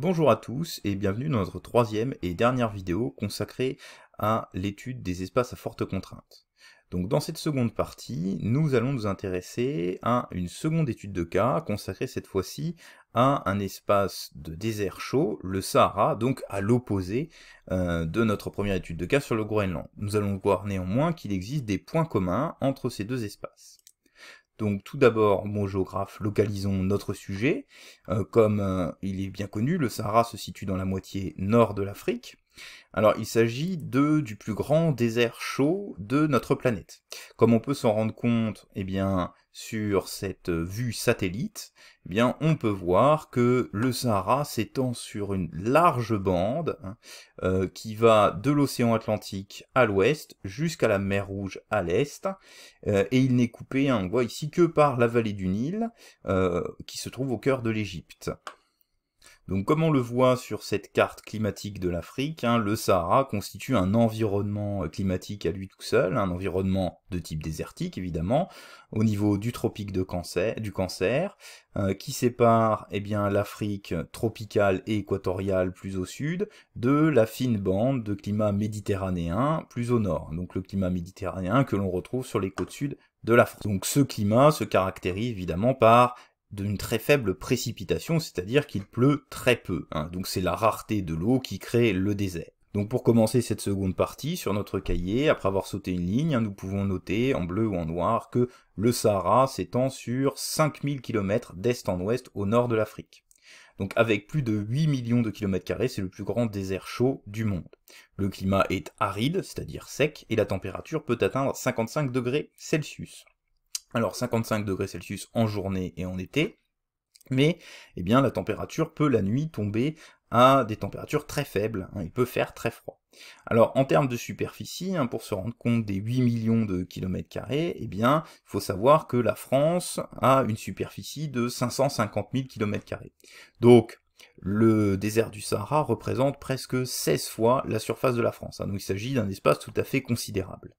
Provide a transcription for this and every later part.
Bonjour à tous et bienvenue dans notre troisième et dernière vidéo consacrée à l'étude des espaces à forte contrainte. Donc dans cette seconde partie, nous allons nous intéresser à une seconde étude de cas consacrée cette fois-ci à un espace de désert chaud, le Sahara, donc à l'opposé euh, de notre première étude de cas sur le Groenland. Nous allons voir néanmoins qu'il existe des points communs entre ces deux espaces. Donc tout d'abord, mon géographe, localisons notre sujet. Euh, comme euh, il est bien connu, le Sahara se situe dans la moitié nord de l'Afrique. Alors il s'agit de du plus grand désert chaud de notre planète. Comme on peut s'en rendre compte, eh bien sur cette vue satellite, eh bien on peut voir que le Sahara s'étend sur une large bande hein, euh, qui va de l'océan Atlantique à l'ouest jusqu'à la mer Rouge à l'est, euh, et il n'est coupé, hein, on voit ici que par la vallée du Nil euh, qui se trouve au cœur de l'Égypte. Donc comme on le voit sur cette carte climatique de l'Afrique, hein, le Sahara constitue un environnement euh, climatique à lui tout seul, un environnement de type désertique évidemment, au niveau du tropique cancer, du cancer, euh, qui sépare eh bien l'Afrique tropicale et équatoriale plus au sud de la fine bande de climat méditerranéen plus au nord, donc le climat méditerranéen que l'on retrouve sur les côtes sud de l'Afrique. Donc ce climat se caractérise évidemment par d'une très faible précipitation, c'est-à-dire qu'il pleut très peu. Hein. Donc c'est la rareté de l'eau qui crée le désert. Donc pour commencer cette seconde partie, sur notre cahier, après avoir sauté une ligne, hein, nous pouvons noter en bleu ou en noir que le Sahara s'étend sur 5000 km d'est en ouest au nord de l'Afrique. Donc avec plus de 8 millions de kilomètres carrés, c'est le plus grand désert chaud du monde. Le climat est aride, c'est-à-dire sec, et la température peut atteindre 55 degrés Celsius. Alors 55 degrés Celsius en journée et en été, mais eh bien, la température peut la nuit tomber à des températures très faibles, hein. il peut faire très froid. Alors en termes de superficie, hein, pour se rendre compte des 8 millions de kilomètres carrés, eh bien, il faut savoir que la France a une superficie de 550 000 kilomètres carrés. Donc le désert du Sahara représente presque 16 fois la surface de la France, hein. donc il s'agit d'un espace tout à fait considérable.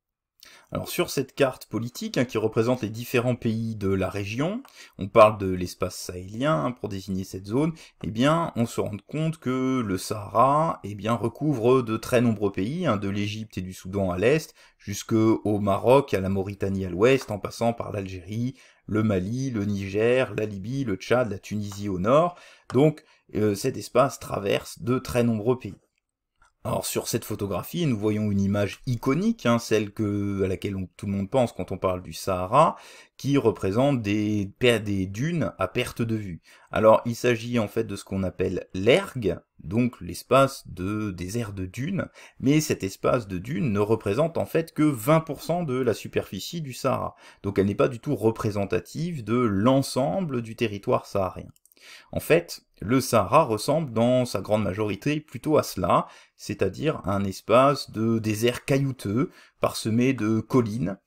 Alors sur cette carte politique hein, qui représente les différents pays de la région, on parle de l'espace sahélien hein, pour désigner cette zone, eh bien on se rend compte que le Sahara eh bien, recouvre de très nombreux pays, hein, de l'Égypte et du Soudan à l'est, jusqu'au Maroc, à la Mauritanie à l'ouest, en passant par l'Algérie, le Mali, le Niger, la Libye, le Tchad, la Tunisie au nord. Donc euh, cet espace traverse de très nombreux pays. Alors sur cette photographie, nous voyons une image iconique, hein, celle à laquelle tout le monde pense quand on parle du Sahara, qui représente des, des dunes à perte de vue. Alors il s'agit en fait de ce qu'on appelle l'ergue, donc l'espace de désert de dunes, mais cet espace de dunes ne représente en fait que 20% de la superficie du Sahara, donc elle n'est pas du tout représentative de l'ensemble du territoire saharien. En fait, le Sahara ressemble dans sa grande majorité plutôt à cela, c'est-à-dire un espace de désert caillouteux, parsemé de collines,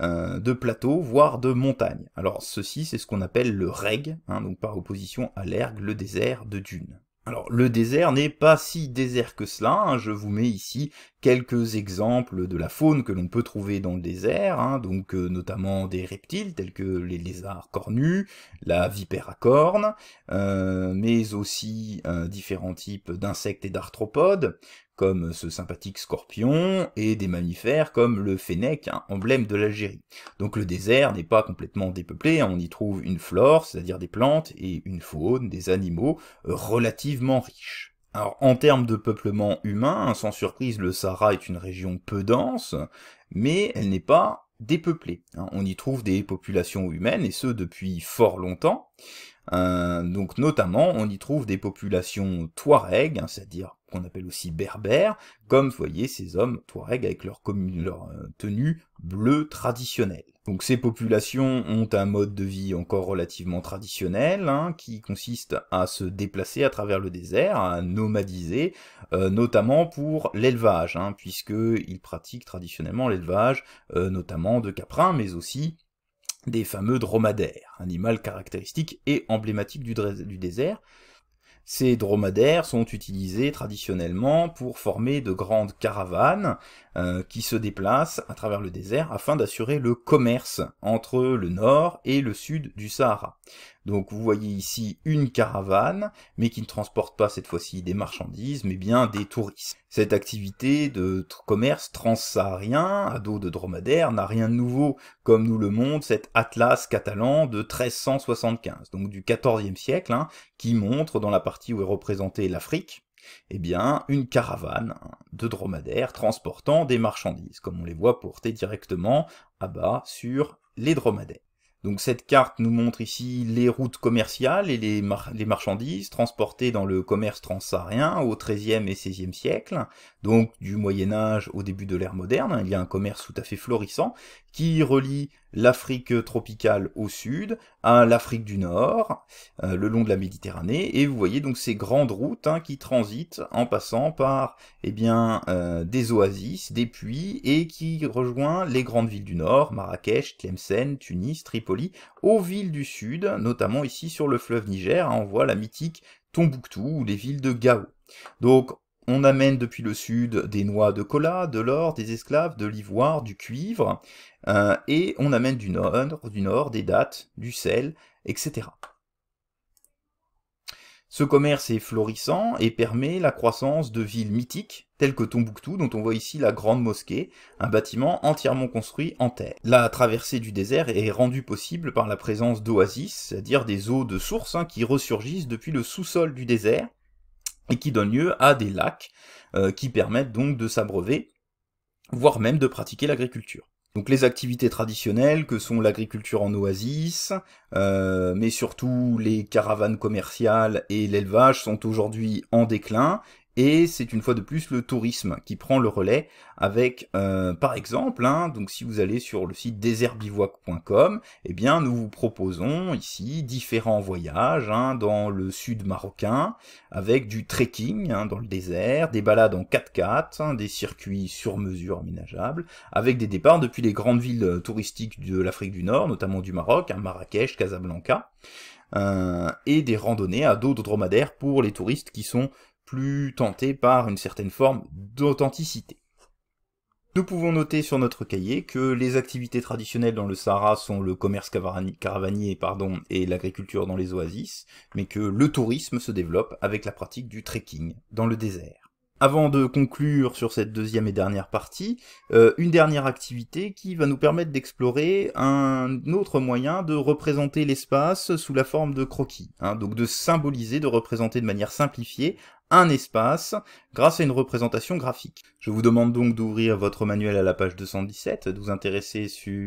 euh, de plateaux, voire de montagnes. Alors ceci, c'est ce qu'on appelle le reg, hein, donc par opposition à l'erg, le désert de dunes. Alors le désert n'est pas si désert que cela, hein. je vous mets ici quelques exemples de la faune que l'on peut trouver dans le désert, hein. donc euh, notamment des reptiles tels que les lézards cornus, la vipère à cornes, euh, mais aussi euh, différents types d'insectes et d'arthropodes, comme ce sympathique scorpion, et des mammifères comme le fennec, emblème de l'Algérie. Donc le désert n'est pas complètement dépeuplé, hein. on y trouve une flore, c'est-à-dire des plantes, et une faune, des animaux, euh, relativement riches. Alors en termes de peuplement humain, hein, sans surprise, le Sahara est une région peu dense, mais elle n'est pas dépeuplée. Hein. On y trouve des populations humaines, et ce depuis fort longtemps. Euh, donc notamment, on y trouve des populations touaregs, c'est-à-dire qu'on appelle aussi berbères, comme vous voyez ces hommes touaregs avec leur, leur euh, tenue bleue traditionnelle. Donc ces populations ont un mode de vie encore relativement traditionnel, hein, qui consiste à se déplacer à travers le désert, à nomadiser, euh, notamment pour l'élevage, hein, puisqu'ils pratiquent traditionnellement l'élevage, euh, notamment de caprins, mais aussi des fameux dromadaires, animal caractéristique et emblématique du désert, ces dromadaires sont utilisés traditionnellement pour former de grandes caravanes euh, qui se déplacent à travers le désert afin d'assurer le commerce entre le nord et le sud du Sahara. Donc vous voyez ici une caravane, mais qui ne transporte pas cette fois-ci des marchandises, mais bien des touristes. Cette activité de commerce transsaharien à dos de dromadaires n'a rien de nouveau, comme nous le montre cet atlas catalan de 1375, donc du XIVe siècle, hein, qui montre dans la partie où est représentée l'Afrique, eh bien, une caravane hein, de dromadaires transportant des marchandises, comme on les voit portées directement à bas sur les dromadaires. Donc cette carte nous montre ici les routes commerciales et les, marchandises transportées dans le commerce transsaharien au XIIIe et XVIe siècle, donc du Moyen Âge au début de l'ère moderne. Il y a un commerce tout à fait florissant qui relie l'Afrique tropicale au sud à l'Afrique du Nord, euh, le long de la Méditerranée, et vous voyez donc ces grandes routes hein, qui transitent en passant par eh bien, euh, des oasis, des puits, et qui rejoint les grandes villes du Nord, Marrakech, Tlemcen, Tunis, Tripoli, aux villes du sud, notamment ici sur le fleuve Niger, hein, on voit la mythique Tombouctou ou les villes de Gao. Donc on amène depuis le sud des noix de cola, de l'or, des esclaves, de l'ivoire, du cuivre, euh, et on amène du nord, du nord des dattes, du sel, etc. Ce commerce est florissant et permet la croissance de villes mythiques tels que Tombouctou, dont on voit ici la grande mosquée, un bâtiment entièrement construit en terre. La traversée du désert est rendue possible par la présence d'oasis, c'est-à-dire des eaux de source hein, qui ressurgissent depuis le sous-sol du désert et qui donnent lieu à des lacs euh, qui permettent donc de s'abreuver, voire même de pratiquer l'agriculture. Donc les activités traditionnelles que sont l'agriculture en oasis, euh, mais surtout les caravanes commerciales et l'élevage sont aujourd'hui en déclin et c'est une fois de plus le tourisme qui prend le relais avec, euh, par exemple, hein, donc si vous allez sur le site desertbivouac.com, eh bien nous vous proposons ici différents voyages hein, dans le sud marocain avec du trekking hein, dans le désert, des balades en 4x4, des circuits sur mesure aménageables, avec des départs depuis les grandes villes euh, touristiques de l'Afrique du Nord, notamment du Maroc, Marrakech, Casablanca. Euh, et des randonnées à dos dromadaires pour les touristes qui sont plus tenté par une certaine forme d'authenticité. Nous pouvons noter sur notre cahier que les activités traditionnelles dans le Sahara sont le commerce caravanier pardon, et l'agriculture dans les oasis, mais que le tourisme se développe avec la pratique du trekking dans le désert. Avant de conclure sur cette deuxième et dernière partie, euh, une dernière activité qui va nous permettre d'explorer un autre moyen de représenter l'espace sous la forme de croquis, hein, donc de symboliser, de représenter de manière simplifiée un espace grâce à une représentation graphique. Je vous demande donc d'ouvrir votre manuel à la page 217, de vous intéresser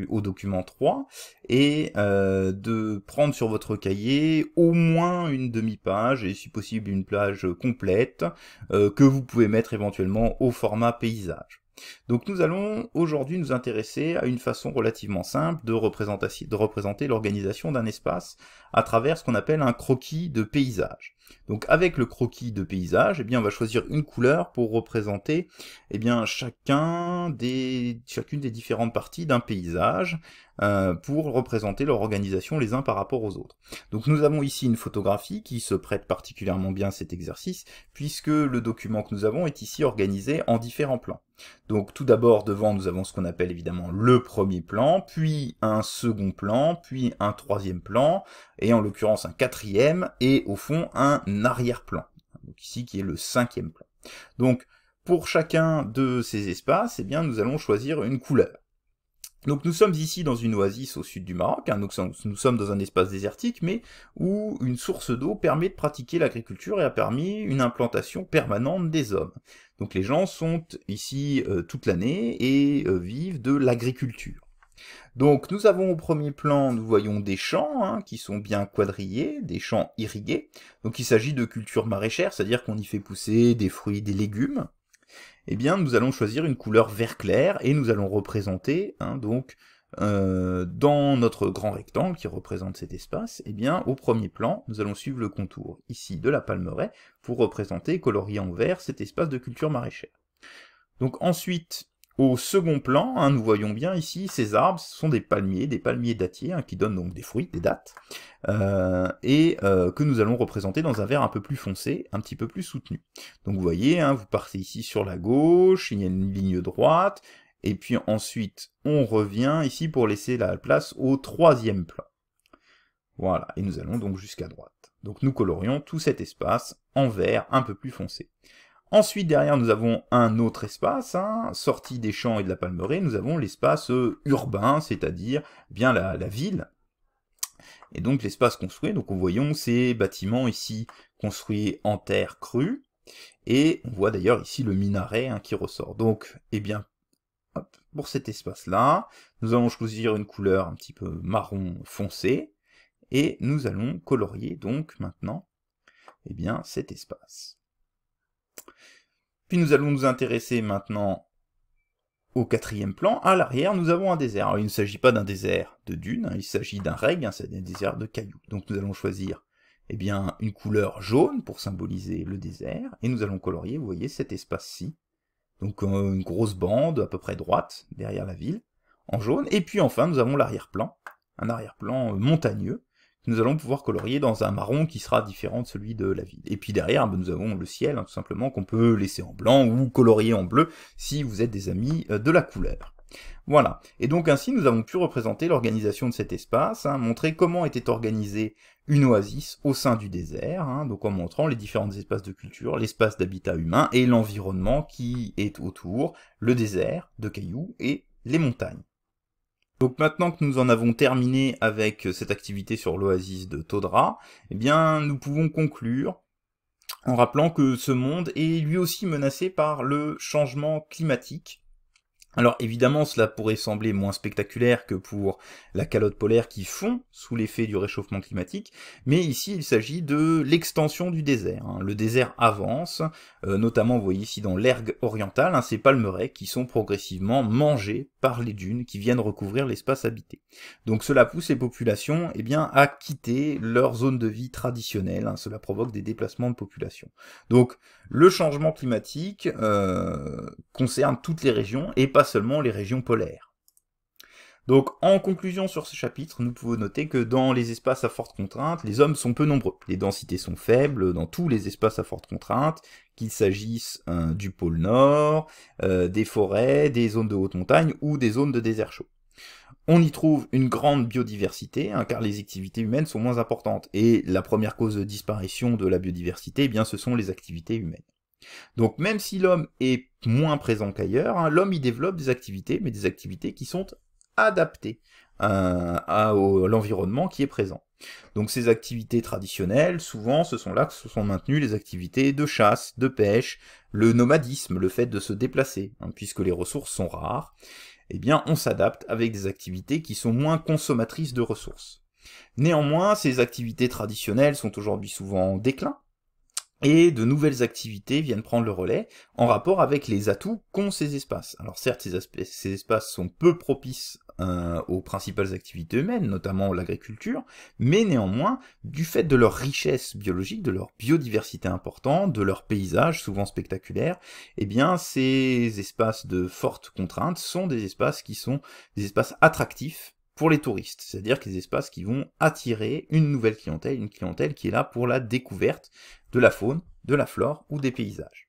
au document 3 et euh, de prendre sur votre cahier au moins une demi-page et si possible une plage complète euh, que vous pouvez mettre éventuellement au format paysage. Donc nous allons aujourd'hui nous intéresser à une façon relativement simple de représenter l'organisation d'un espace à travers ce qu'on appelle un croquis de paysage. Donc avec le croquis de paysage, eh bien on va choisir une couleur pour représenter eh bien chacun des chacune des différentes parties d'un paysage euh, pour représenter leur organisation les uns par rapport aux autres. Donc nous avons ici une photographie qui se prête particulièrement bien à cet exercice puisque le document que nous avons est ici organisé en différents plans. Donc tout d'abord devant nous avons ce qu'on appelle évidemment le premier plan, puis un second plan, puis un troisième plan, et en l'occurrence un quatrième, et au fond un arrière-plan. Donc ici, qui est le cinquième plan. Donc, pour chacun de ces espaces, eh bien, nous allons choisir une couleur. Donc nous sommes ici dans une oasis au sud du Maroc, hein. nous sommes dans un espace désertique, mais où une source d'eau permet de pratiquer l'agriculture et a permis une implantation permanente des hommes. Donc les gens sont ici euh, toute l'année et euh, vivent de l'agriculture. Donc nous avons au premier plan, nous voyons des champs hein, qui sont bien quadrillés, des champs irrigués. Donc il s'agit de cultures maraîchères, c'est-à-dire qu'on y fait pousser des fruits, des légumes. Eh bien nous allons choisir une couleur vert clair et nous allons représenter hein, donc euh, dans notre grand rectangle qui représente cet espace, eh bien au premier plan nous allons suivre le contour ici de la palmeraie pour représenter colorier en vert cet espace de culture maraîchère. Donc ensuite au second plan, hein, nous voyons bien ici ces arbres, ce sont des palmiers, des palmiers dattiers, hein, qui donnent donc des fruits, des dattes, euh, et euh, que nous allons représenter dans un vert un peu plus foncé, un petit peu plus soutenu. Donc vous voyez, hein, vous partez ici sur la gauche, il y a une ligne droite, et puis ensuite on revient ici pour laisser la place au troisième plan. Voilà, et nous allons donc jusqu'à droite. Donc nous colorions tout cet espace en vert un peu plus foncé. Ensuite, derrière, nous avons un autre espace, hein. sorti des champs et de la palmeraie, nous avons l'espace euh, urbain, c'est-à-dire bien la, ville, et donc l'espace construit, donc on voyons ces bâtiments ici construits en terre crue, et on voit d'ailleurs ici le minaret hein, qui ressort. Donc, eh bien, pour cet espace-là, nous allons choisir une couleur un petit peu marron foncé, et nous allons colorier donc maintenant eh bien, cet espace. Puis nous allons nous intéresser maintenant au quatrième plan. À l'arrière, nous avons un désert. il ne s'agit pas d'un désert de dunes, il s'agit d'un reg, hein, c'est un désert de cailloux. Donc nous allons choisir eh bien, une couleur jaune pour symboliser le désert, et nous allons colorier, vous voyez, cet espace-ci. Donc euh, une grosse bande à peu près droite, derrière la ville, en jaune. Et puis enfin, nous avons l'arrière-plan, un arrière-plan euh, montagneux, nous allons pouvoir colorier dans un marron qui sera différent de celui de la ville. Et puis derrière, ben, nous avons le ciel, hein, tout simplement, qu'on peut laisser en blanc ou colorier en bleu si vous êtes des amis euh, de la couleur. Voilà. Et donc ainsi, nous avons pu représenter l'organisation de cet espace, hein, montrer comment était organisée une oasis au sein du désert, hein, donc en montrant les différents espaces de culture, l'espace d'habitat humain et l'environnement qui est autour, le désert de cailloux et les montagnes. Donc maintenant que nous en avons terminé avec euh, cette activité sur l'oasis de Todra, eh bien nous pouvons conclure en rappelant que ce monde est lui aussi menacé par le changement climatique. Alors évidemment, cela pourrait sembler moins spectaculaire que pour la calotte polaire qui fond sous l'effet du réchauffement climatique, mais ici il s'agit de l'extension du désert. Hein. Le désert avance, euh, notamment vous voyez ici dans l'ergue orientale, hein, ces palmeraies qui sont progressivement mangées par les dunes qui viennent recouvrir l'espace habité. Donc cela pousse les populations et eh bien, à quitter leur zone de vie traditionnelle, hein. cela provoque des déplacements de population. Donc le changement climatique euh, concerne toutes les régions et pas seulement les régions polaires. Donc en conclusion sur ce chapitre, nous pouvons noter que dans les espaces à forte contrainte, les hommes sont peu nombreux. Les densités sont faibles dans tous les espaces à forte contrainte, qu'il s'agisse euh, du pôle nord, euh, des forêts, des zones de haute montagne ou des zones de désert chaud. On y trouve une grande biodiversité, hein, car les activités humaines sont moins importantes, et la première cause de disparition de la biodiversité, eh bien, ce sont les activités humaines. Donc même si l'homme est moins présent qu'ailleurs, hein, l'homme y développe des activités, mais des activités qui sont adapté euh, à, l'environnement qui est présent. Donc ces activités traditionnelles, souvent, ce sont là que se sont maintenues les activités de chasse, de pêche, le nomadisme, le fait de se déplacer, hein, puisque les ressources sont rares, eh bien on s'adapte avec des activités qui sont moins consommatrices de ressources. Néanmoins, ces activités traditionnelles sont aujourd'hui souvent en déclin, et de nouvelles activités viennent prendre le relais en rapport avec les atouts qu'ont ces espaces. Alors certes, ces espaces sont peu propices euh, aux principales activités humaines, notamment l'agriculture, mais néanmoins, du fait de leur richesse biologique, de leur biodiversité importante, de leurs paysages souvent spectaculaires, eh bien, ces espaces de fortes contraintes sont des espaces qui sont des espaces attractifs pour les touristes, c'est-à-dire des espaces qui vont attirer une nouvelle clientèle, une clientèle qui est là pour la découverte de la faune, de la flore ou des paysages.